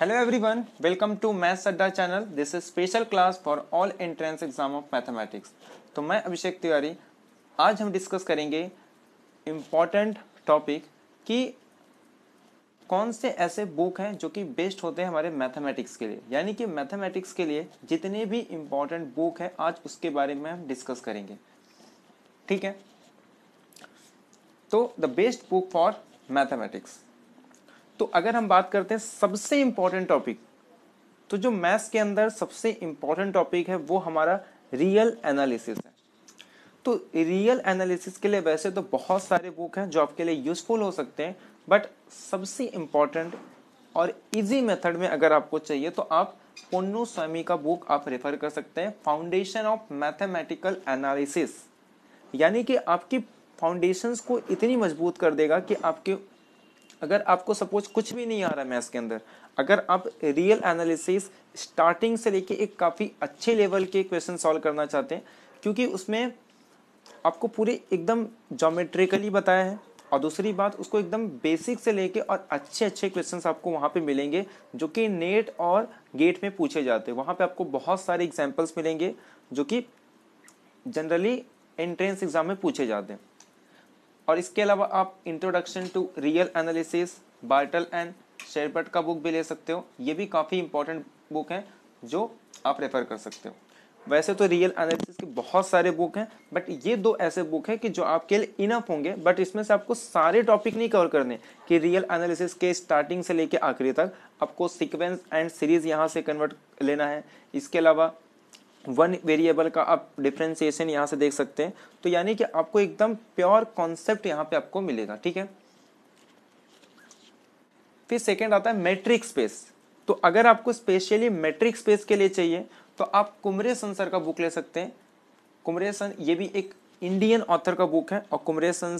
hello everyone welcome to math अड्डा channel this is special class for all entrance exam of mathematics तो मैं अभिषेक तिवारी आज हम discuss करेंगे इम्पॉर्टेंट टॉपिक कि कौन से ऐसे बुक हैं जो कि बेस्ट होते हैं हमारे मैथमेटिक्स के लिए यानी कि मैथमेटिक्स के लिए जितने भी इम्पॉर्टेंट बुक हैं आज उसके बारे में हम डिस्कस करेंगे ठीक है तो the best book for mathematics तो अगर हम बात करते हैं सबसे इंपॉर्टेंट टॉपिक तो जो मैथ्स के अंदर सबसे इंपॉर्टेंट टॉपिक है वो हमारा रियल एनालिसिस है तो रियल एनालिसिस के लिए वैसे तो बहुत सारे बुक हैं जो आपके लिए यूजफुल हो सकते हैं बट सबसे इम्पॉर्टेंट और इजी मेथड में अगर आपको चाहिए तो आप पुन्नू स्वामी का बुक आप रेफर कर सकते हैं फाउंडेशन ऑफ मैथमेटिकल एनालिसिस यानी कि आपकी फाउंडेशंस को इतनी मजबूत कर देगा कि आपके अगर आपको सपोज कुछ भी नहीं आ रहा मैथ्स के अंदर अगर आप रियल एनालिसिस स्टार्टिंग से लेके एक काफ़ी अच्छे लेवल के क्वेश्चन सॉल्व करना चाहते हैं क्योंकि उसमें आपको पूरे एकदम जोमेट्रिकली बताया है और दूसरी बात उसको एकदम बेसिक से लेके और अच्छे अच्छे क्वेश्चंस आपको वहाँ पे मिलेंगे जो कि नेट और गेट में पूछे जाते हैं वहाँ पे आपको बहुत सारे एग्जांपल्स मिलेंगे जो कि जनरली एंट्रेंस एग्ज़ाम में पूछे जाते हैं और इसके अलावा आप introduction to real analysis Bartle and Sherbert का बुक भी ले सकते हो ये भी काफ़ी इंपॉर्टेंट बुक हैं जो आप रेफ़र कर सकते हो वैसे तो रियल एनालिसिस के बहुत सारे बुक हैं बट ये दो ऐसे बुक हैं कि जो आपके लिए इनफ होंगे बट इसमें से आपको सारे टॉपिक नहीं कवर करने कि रियल एनालिसिस के स्टार्टिंग से लेके आखिरी तक आपको सीक्वेंस एंड सीरीज यहाँ से कन्वर्ट लेना है इसके अलावा वन वेरिएबल का आप डिफ्रेंसिएशन यहाँ से देख सकते हैं तो यानी कि आपको एकदम प्योर कॉन्सेप्ट यहाँ पे आपको मिलेगा ठीक है फिर सेकेंड आता है मेट्रिक स्पेस तो अगर आपको स्पेशली मेट्रिक स्पेस के लिए चाहिए तो आप कुमरे सर का बुक ले सकते हैं कुमरेसन ये भी एक इंडियन ऑथर का बुक है और कुमरेसन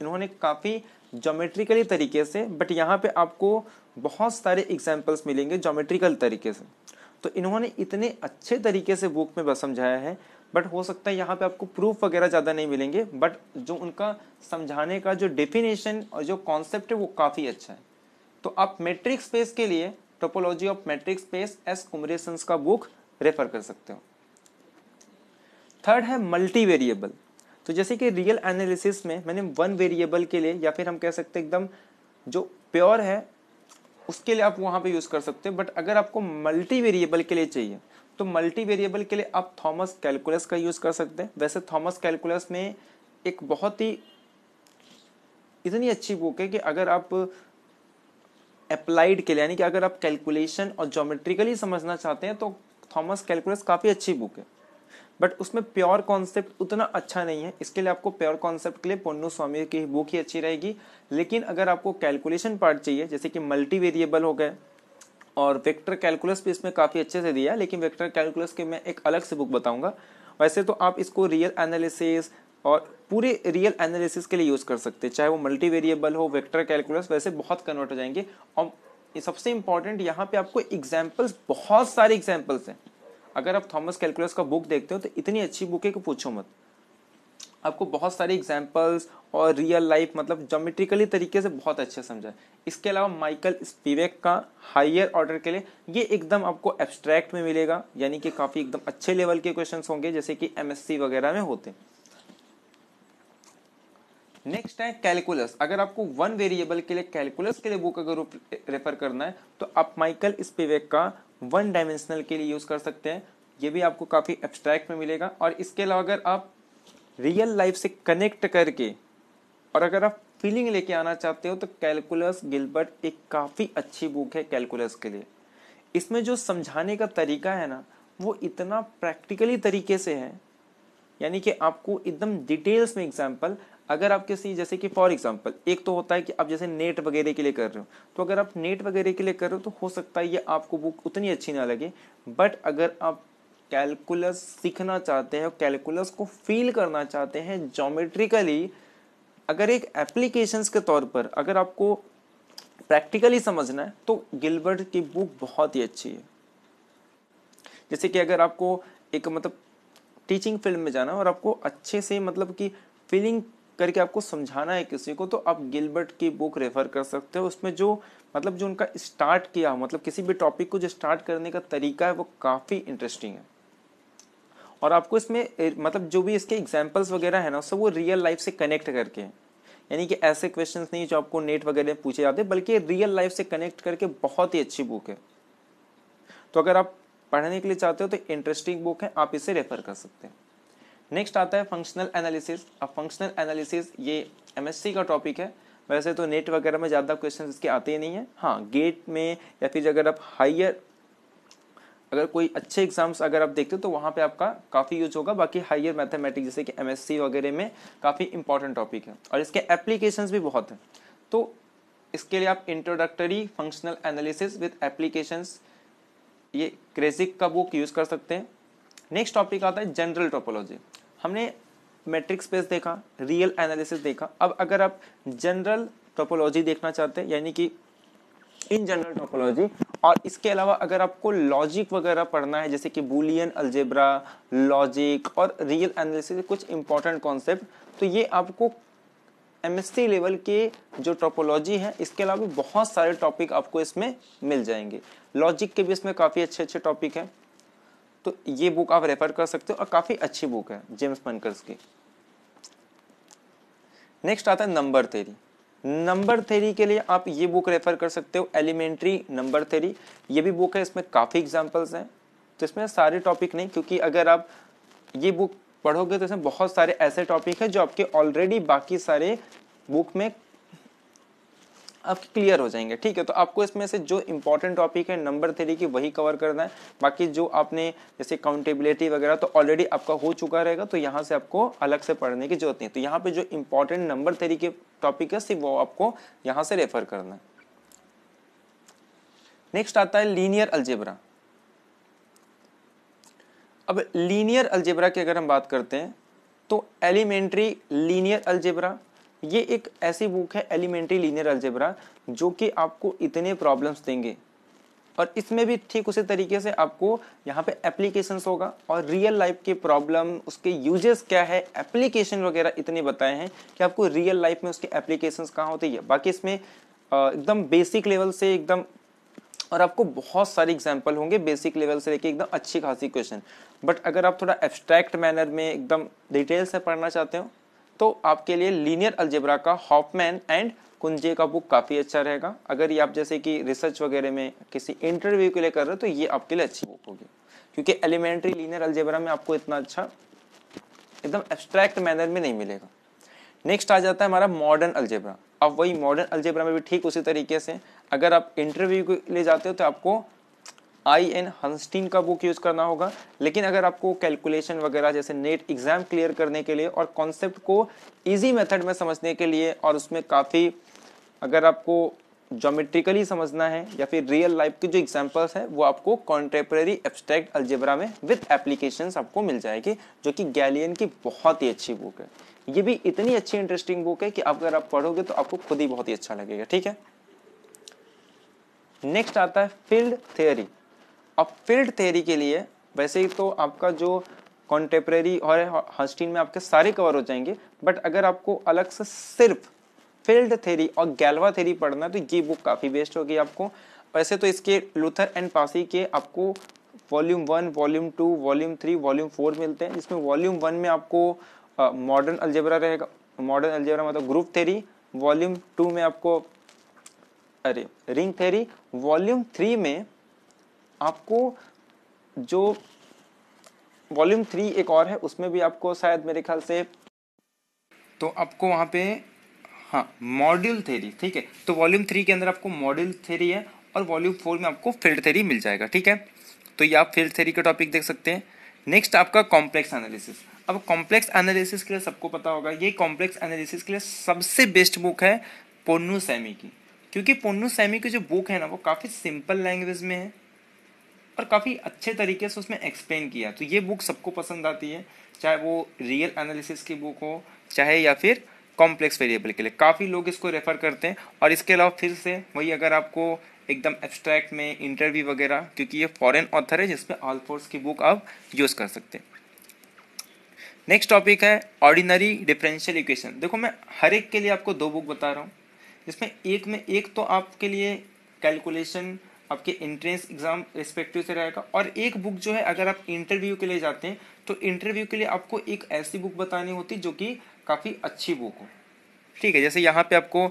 इन्होंने काफ़ी जोमेट्रिकली तरीके से बट यहाँ पे आपको बहुत सारे एग्जाम्पल्स मिलेंगे जोमेट्रिकल तरीके से तो इन्होंने इतने अच्छे तरीके से बुक में समझाया है बट हो सकता है यहाँ पे आपको प्रूफ वगैरह ज़्यादा नहीं मिलेंगे बट जो उनका समझाने का जो डेफिनेशन और जो कॉन्सेप्ट है वो काफ़ी अच्छा है तो आप मेट्रिक स्पेस के लिए topology of metric space S Kumaresan's का बुक रेफर कर सकते हो थर्ड है मल्टी वेरिएबल तो जैसे कि रियल एनालिसिस में मैंने वन वेरिएबल के लिए या फिर हम कह सकते हैं एकदम जो प्योर है उसके लिए आप वहाँ पे यूज़ कर सकते हैं बट अगर आपको मल्टी वेरिएबल के लिए चाहिए तो मल्टी वेरिएबल के लिए आप थॉमस कैलकुलस का यूज़ कर सकते हैं वैसे थॉमस कैलकुलस में एक बहुत ही इतनी अच्छी बुक है कि अगर आप अप्लाइड के लिए यानी कि अगर आप कैलकुलेशन और जोमेट्रिकली समझना चाहते हैं तो थॉमस कैलकुलस काफ़ी अच्छी बुक है बट उसमें प्योर कॉन्सेप्ट उतना अच्छा नहीं है इसके लिए आपको प्योर कॉन्सेप्ट के लिए पोन्नू स्वामी की बुक ही अच्छी रहेगी लेकिन अगर आपको कैलकुलेशन पार्ट चाहिए जैसे कि मल्टी वेरिएबल हो गए और वेक्टर कैलकुलस भी इसमें काफ़ी अच्छे से दिया है लेकिन वेक्टर कैलकुलस के मैं एक अलग से बुक बताऊंगा वैसे तो आप इसको रियल एनालिसिस और पूरे रियल एनालिसिस के लिए यूज़ कर सकते हैं चाहे वो मल्टी वेरिएबल हो वेक्टर कैलकुलस वैसे बहुत कन्वर्ट हो जाएंगे और सबसे इम्पॉर्टेंट यहाँ पे आपको एग्जाम्पल्स बहुत सारे एग्जाम्पल्स हैं अगर आप थॉमस कैलकुलस का बुक देखते हो तो इतनी अच्छी बुक है कि पूछो मत आपको बहुत सारे एग्जाम्पल्स और रियल लाइफ मतलब जोमेट्रिकली तरीके से बहुत अच्छे समझा है इसके अलावा माइकल स्पीवेक का हायर ऑर्डर के लिए ये एकदम आपको एब्स्ट्रैक्ट में मिलेगा यानी कि काफ़ी एकदम अच्छे लेवल के क्वेश्चन होंगे जैसे कि एमएससी वगैरह में होते हैं नेक्स्ट है कैलकुलस अगर आपको वन वेरिएबल के लिए कैलकुलस के लिए बुक अगर रेफर करना है तो आप माइकल स्पिवेक का वन डायमेंशनल के लिए यूज कर सकते हैं ये भी आपको काफी एब्स्ट्रैक्ट में मिलेगा और इसके अलावा अगर आप रियल लाइफ से कनेक्ट करके और अगर आप फीलिंग लेके आना चाहते हो तो कैलकुलस गिलबर्ट एक काफी अच्छी बुक है कैलकुलस के लिए इसमें जो समझाने का तरीका है ना वो इतना प्रैक्टिकली तरीके से है यानी कि आपको एकदम डिटेल्स में एग्जाम्पल अगर आप किसी जैसे कि फॉर एग्जाम्पल एक तो होता है कि आप जैसे नेट वगैरह के लिए कर रहे हो तो अगर आप नेट वगैरह के लिए कर रहे हो तो हो सकता है ये आपको बुक उतनी अच्छी ना लगे बट अगर आप कैलकुलस सीखना चाहते हैं और कैलकुलस को फील करना चाहते हैं जोमेट्रिकली अगर एक एप्लीकेशंस के तौर पर अगर आपको प्रैक्टिकली समझना है तो गिलबर्ट की बुक बहुत ही अच्छी है जैसे कि अगर आपको एक मतलब टीचिंग फील्ड में जाना है और आपको अच्छे से मतलब कि फीलिंग करके आपको समझाना है किसी को तो आप गिलबर्ट की बुक रेफर कर सकते हो उसमें जो मतलब जो उनका स्टार्ट किया हो मतलब किसी भी टॉपिक को जो स्टार्ट करने का तरीका है वो काफ़ी इंटरेस्टिंग है और आपको इसमें मतलब जो भी इसके एग्जाम्पल्स वगैरह है ना उससे वो रियल लाइफ से कनेक्ट करके यानी कि ऐसे क्वेश्चन नहीं जो आपको नेट वगैरह पूछे जाते बल्कि रियल लाइफ से कनेक्ट करके बहुत ही अच्छी बुक है तो अगर आप पढ़ने के लिए चाहते हो तो इंटरेस्टिंग बुक है आप इसे रेफर कर सकते हैं नेक्स्ट आता है फंक्शनल एनालिसिस अब फंक्शनल एनालिसिस ये एमएससी का टॉपिक है वैसे तो नेट वगैरह में ज़्यादा क्वेश्चन इसके आते ही नहीं हैं हाँ गेट में या फिर अगर आप हायर अगर कोई अच्छे एग्जाम्स अगर आप देखते हो तो वहाँ पे आपका काफ़ी यूज होगा बाकी हायर मैथमेटिक्स जैसे कि एम वगैरह में काफ़ी इंपॉर्टेंट टॉपिक है और इसके एप्लीकेशंस भी बहुत हैं तो इसके लिए आप introductory functional analysis with applications ये क्रेजिक का बुक यूज़ कर सकते हैं नेक्स्ट टॉपिक आता है जनरल टोपोलॉजी हमने मेट्रिक स्पेस देखा रियल एनालिसिस देखा अब अगर आप जनरल टोपोलॉजी देखना चाहते हैं यानी कि इन जनरल टोपोलॉजी और इसके अलावा अगर आपको लॉजिक वगैरह पढ़ना है जैसे कि बुलियन अल्जेब्रा लॉजिक और रियल एनालिसिस कुछ इंपॉर्टेंट कॉन्सेप्ट तो ये आपको एम लेवल के जो टोपोलॉजी है इसके अलावा बहुत सारे टॉपिक आपको इसमें मिल जाएंगे लॉजिक के भी इसमें काफ़ी अच्छे अच्छे टॉपिक हैं तो ये बुक आप रेफर कर सकते हो और काफ़ी अच्छी बुक है जेम्स पनकर्स की नेक्स्ट आता है नंबर थेरी नंबर थेरी के लिए आप ये बुक रेफर कर सकते हो एलिमेंट्री नंबर थेरी ये भी बुक है इसमें काफ़ी एग्जाम्पल्स हैं तो इसमें सारे टॉपिक नहीं क्योंकि अगर आप ये बुक पढ़ोगे तो इसमें बहुत सारे ऐसे टॉपिक है जो आपके ऑलरेडी बाकी सारे बुक में आपके क्लियर हो जाएंगे ठीक है तो आपको इसमें से जो इंपॉर्टेंट टॉपिक है नंबर थ्री की वही कवर करना है बाकी जो आपने जैसे काउंटेबिलिटी वगैरह तो ऑलरेडी आपका हो चुका रहेगा तो यहाँ से आपको अलग से पढ़ने की जरूरत नहीं तो यहाँ पे जो इंपॉर्टेंट नंबर थ्री के टॉपिक है सिर्फ वो आपको यहाँ से रेफर करना है नेक्स्ट आता है लीनियर अल्जेबरा अब लीनियर अल्जेबरा की अगर हम बात करते हैं तो एलिमेंट्री लीनियर अल्जेबरा ये एक ऐसी बुक है एलिमेंट्री लीनियर अल्जेब्रा जो कि आपको इतने प्रॉब्लम्स देंगे और इसमें भी ठीक उसी तरीके से आपको यहाँ पे एप्लीकेशंस होगा और रियल लाइफ के प्रॉब्लम उसके यूजेस क्या है एप्लीकेशन वगैरह इतने बताए हैं कि आपको रियल लाइफ में उसके एप्लीकेशंस कहाँ होती है बाकी इसमें एकदम बेसिक लेवल से एकदम और आपको बहुत सारे एग्जाम्पल होंगे बेसिक लेवल से लेके एकदम अच्छी खासी क्वेश्चन बट अगर आप थोड़ा एब्स्ट्रैक्ट मैनर में एकदम डिटेल से पढ़ना चाहते हो तो आपके लिए लीनियर अलजेब्रा का हॉपमैन एंड कुंजे का बुक काफ़ी अच्छा रहेगा अगर ये आप जैसे कि रिसर्च वगैरह में किसी इंटरव्यू के लिए कर रहे हो तो ये आपके लिए अच्छी बुक होगी क्योंकि एलिमेंट्री लीनियर अलजेब्रा में आपको इतना अच्छा एकदम एब्स्ट्रैक्ट मैनर में नहीं मिलेगा नेक्स्ट आ जाता है हमारा मॉडर्न अलजेब्रा अब वही मॉडर्न अलजेब्रा में भी ठीक उसी तरीके से अगर आप इंटरव्यू के लिए जाते हो तो आपको आई एन हंस्टीन का बुक यूज़ करना होगा लेकिन अगर आपको कैलकुलेशन वगैरह जैसे नेट एग्ज़ाम क्लियर करने के लिए और कॉन्सेप्ट को ईजी मेथड में समझने के लिए और उसमें काफ़ी अगर आपको जोमेट्रिकली समझना है या फिर रियल लाइफ के जो एग्जांपल्स है वो आपको कॉन्टेम्प्रेरी एब्स्ट्रैक्ट अल्जेब्रा में विथ एप्लीकेशन आपको मिल जाएगी जो कि गैलियन की बहुत ही अच्छी बुक है ये भी इतनी अच्छी इंटरेस्टिंग बुक है कि अगर आप पढ़ोगे तो आपको खुद ही बहुत ही अच्छा लगेगा ठीक है नेक्स्ट आता है फील्ड थ्योरी अब फील्ड थेरी के लिए वैसे ही तो आपका जो कॉन्टेप्रेरी और हस्टीन में आपके सारे कवर हो जाएंगे बट अगर आपको अलग से सिर्फ फील्ड थेरी और गैलवा थेरी पढ़ना तो ये बुक काफ़ी बेस्ट होगी आपको वैसे तो इसके लूथर एंड पासी के आपको volume one volume two volume three volume four मिलते हैं जिसमें वॉल्यूम वन में आपको मॉडर्न अल्जेबरा रहेगा मॉडर्न अल्जेबरा मतलब ग्रुप थेरी वॉल्यूम टू में आपको अरे रिंग थेरी वॉल्यूम थ्री में आपको जो वॉल्यूम थ्री एक और है उसमें भी आपको शायद मेरे ख्याल से तो आपको वहाँ पे हाँ मॉड्यूल थेरी ठीक है तो वॉल्यूम थ्री के अंदर आपको मॉड्यूल थेरी है और वॉल्यूम फोर में आपको फील्ड थेरी मिल जाएगा ठीक है तो ये आप फील्ड थेरी का टॉपिक देख सकते हैं नेक्स्ट आपका कॉम्प्लेक्स एनालिसिस अब कॉम्प्लेक्स एनालिसिस के लिए सबको पता होगा ये कॉम्प्लेक्स एनालिसिस के लिए सबसे बेस्ट बुक है पोन्नू सैमी की क्योंकि पोन्नू सैमी की जो बुक है ना वो काफ़ी सिंपल लैंग्वेज में है और काफ़ी अच्छे तरीके से उसमें एक्सप्लेन किया तो ये बुक सबको पसंद आती है चाहे वो रियल एनालिसिस की बुक हो चाहे या फिर कॉम्प्लेक्स वेरिएबल के लिए काफ़ी लोग इसको रेफ़र करते हैं और इसके अलावा फिर से वही अगर आपको एकदम एब्स्ट्रैक्ट में इंटरव्यू वगैरह क्योंकि ये फॉरेन ऑथर है जिसमें ऑल फोर्स की बुक आप यूज़ कर सकते हैं नेक्स्ट टॉपिक है ऑर्डिनरी डिफरेंशियल इक्वेशन देखो मैं हर एक के लिए आपको दो बुक बता रहा हूँ जिसमें एक में एक तो आपके लिए कैलकुलेशन आपके एंट्रेंस एग्जाम रिस्पेक्टिव से रहेगा और एक बुक जो है अगर आप इंटरव्यू के लिए जाते हैं तो इंटरव्यू के लिए आपको एक ऐसी बुक बतानी होती जो कि काफ़ी अच्छी बुक हो ठीक है जैसे यहाँ पे आपको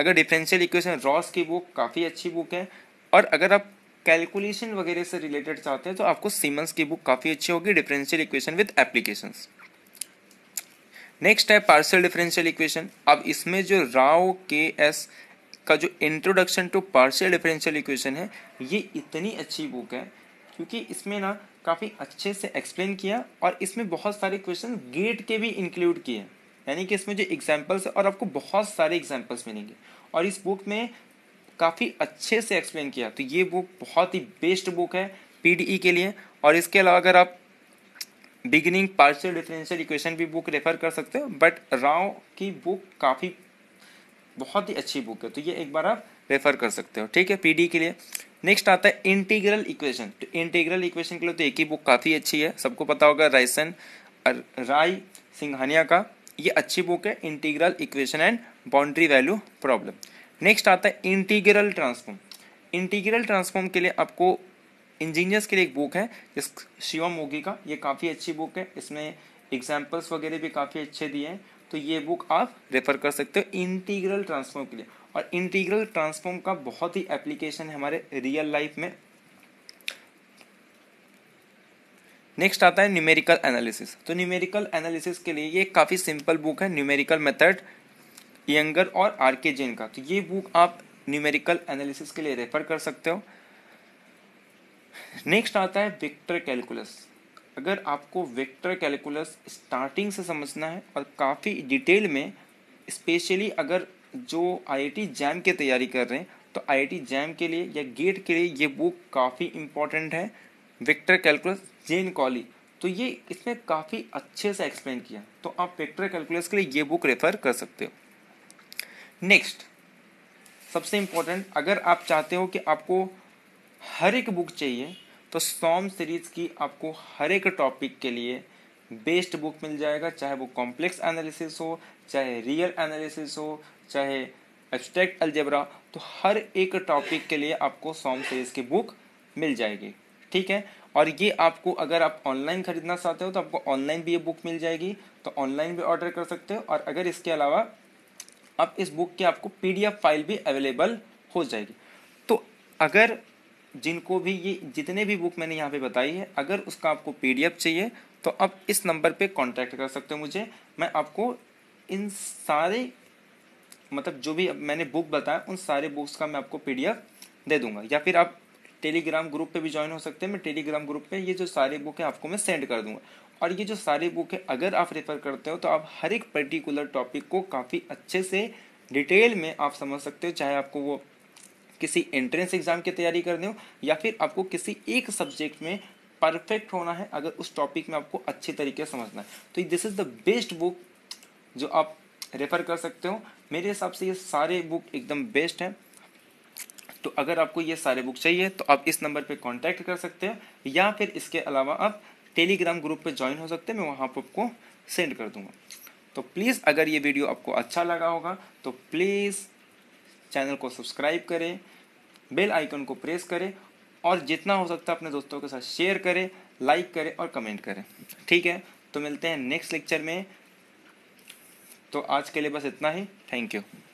अगर डिफरेंशियल इक्वेशन रॉस की बुक काफ़ी अच्छी बुक है और अगर आप कैलकुलेशन वगैरह से रिलेटेड चाहते हैं तो आपको सीमंस की बुक काफ़ी अच्छी होगी differential equation with application next है पार्सल डिफरेंशियल इक्वेशन अब इसमें जो राव के एस का जो introduction to partial differential equation है ये इतनी अच्छी बुक है क्योंकि इसमें ना काफ़ी अच्छे से एक्सप्लेन किया और इसमें बहुत सारे क्वेश्चन गेट के भी इंक्लूड किए यानी कि इसमें जो एग्जाम्पल्स है और आपको बहुत सारे एग्जाम्पल्स मिलेंगे और इस बुक में काफ़ी अच्छे से एक्सप्लेन किया तो ये बुक बहुत ही बेस्ट बुक है पी e के लिए और इसके अलावा अगर आप बिगिनिंग पार्शियल डिफरेंशियल इक्वेशन भी बुक रेफर कर सकते हो बट राव की बुक काफ़ी बहुत ही अच्छी बुक है तो ये एक बार आप रेफर कर सकते हो ठीक है पी के लिए नेक्स्ट आता है इंटीग्रल इक्वेशन तो इंटीग्रल इक्वेशन के लिए तो एक ही बुक काफ़ी अच्छी है सबको पता होगा रायसन राय सिंघानिया का ये अच्छी बुक है integral equation and boundary value problem next आता है इंटीग्रल ट्रांसफॉर्म इंटीग्रल ट्रांसफॉर्म के लिए आपको इंजीनियर्स के लिए एक बुक है जिस शिवम मोगी का ये काफ़ी अच्छी बुक है इसमें एग्जाम्पल्स वगैरह भी काफ़ी अच्छे दिए हैं तो ये बुक आप रेफर कर सकते हो इंटीग्रल ट्रांसफॉर्म के लिए और इंटीग्रल ट्रांसफॉर्म का बहुत ही एप्लीकेशन है हमारे रियल लाइफ में नेक्स्ट आता है न्यूमेरिकल एनालिसिस तो न्यूमेरिकल एनालिसिस के लिए ये काफ़ी सिंपल बुक है न्यूमेरिकल मेथड यंगर और आर के जेन का तो ये बुक आप न्यूमेरिकल एनालिसिस के लिए रेफर कर सकते हो नेक्स्ट आता है विक्टर कैलकुलस अगर आपको वेक्टर कैलकुलस स्टार्टिंग से समझना है और काफ़ी डिटेल में स्पेशली अगर जो आईआईटी जैम की तैयारी कर रहे हैं तो आईआईटी जैम के लिए या गेट के लिए ये बुक काफ़ी इंपॉर्टेंट है वेक्टर कैलकुलस जेन कॉली तो ये इसमें काफ़ी अच्छे से एक्सप्लेन किया तो आप वेक्टर कैलकुलस के लिए ये बुक रेफर कर सकते हो नेक्स्ट सबसे इम्पोर्टेंट अगर आप चाहते हो कि आपको हर एक बुक चाहिए तो सॉम सीरीज की आपको हर एक टॉपिक के लिए बेस्ट बुक मिल जाएगा चाहे वो कॉम्प्लेक्स एनालिसिस हो चाहे रियल एनालिसिस हो चाहे एब्स्ट्रैक्ट अलजेब्रा तो हर एक टॉपिक के लिए आपको सॉम सीरीज की बुक मिल जाएगी ठीक है और ये आपको अगर आप ऑनलाइन खरीदना चाहते हो तो आपको ऑनलाइन भी ये बुक मिल जाएगी तो ऑनलाइन भी ऑर्डर कर सकते हो और अगर इसके अलावा आप इस बुक की आपको पीडीएफ फाइल भी अवेलेबल हो जाएगी तो अगर जिनको भी ये जितने भी बुक मैंने यहाँ पे बताई है अगर उसका आपको पीडीएफ चाहिए तो आप इस नंबर पे कांटेक्ट कर सकते हो मुझे मैं आपको इन सारे मतलब जो भी मैंने बुक बताया उन सारे बुक्स का मैं आपको पीडीएफ दे दूंगा या फिर आप टेलीग्राम ग्रुप पे भी ज्वाइन हो सकते हैं मैं टेलीग्राम ग्रुप पे ये जो सारे बुक है आपको मैं सेंड कर दूंगा और ये जो सारे बुक है अगर आप रेफर करते हो तो आप हर एक पर्टिकुलर टॉपिक को काफ़ी अच्छे से डिटेल में आप समझ सकते हो चाहे आपको वो किसी एंट्रेंस एग्ज़ाम की तैयारी कर रहे हो या फिर आपको किसी एक सब्जेक्ट में परफेक्ट होना है अगर उस टॉपिक में आपको अच्छे तरीके से समझना है तो this is the best book जो आप रेफ़र कर सकते हो मेरे हिसाब से ये सारे बुक एकदम बेस्ट हैं तो अगर आपको ये सारे बुक चाहिए तो आप इस नंबर पे कांटेक्ट कर सकते हो या फिर इसके अलावा आप टेलीग्राम ग्रुप पे ज्वाइन हो सकते हैं मैं वहाँ पर आपको सेंड कर दूँगा तो प्लीज़ अगर ये वीडियो आपको अच्छा लगा होगा तो प्लीज़ चैनल को सब्सक्राइब करें बेल आइकन को प्रेस करें और जितना हो सकता है अपने दोस्तों के साथ शेयर करें लाइक करें और कमेंट करें ठीक है तो मिलते हैं नेक्स्ट लेक्चर में तो आज के लिए बस इतना ही थैंक यू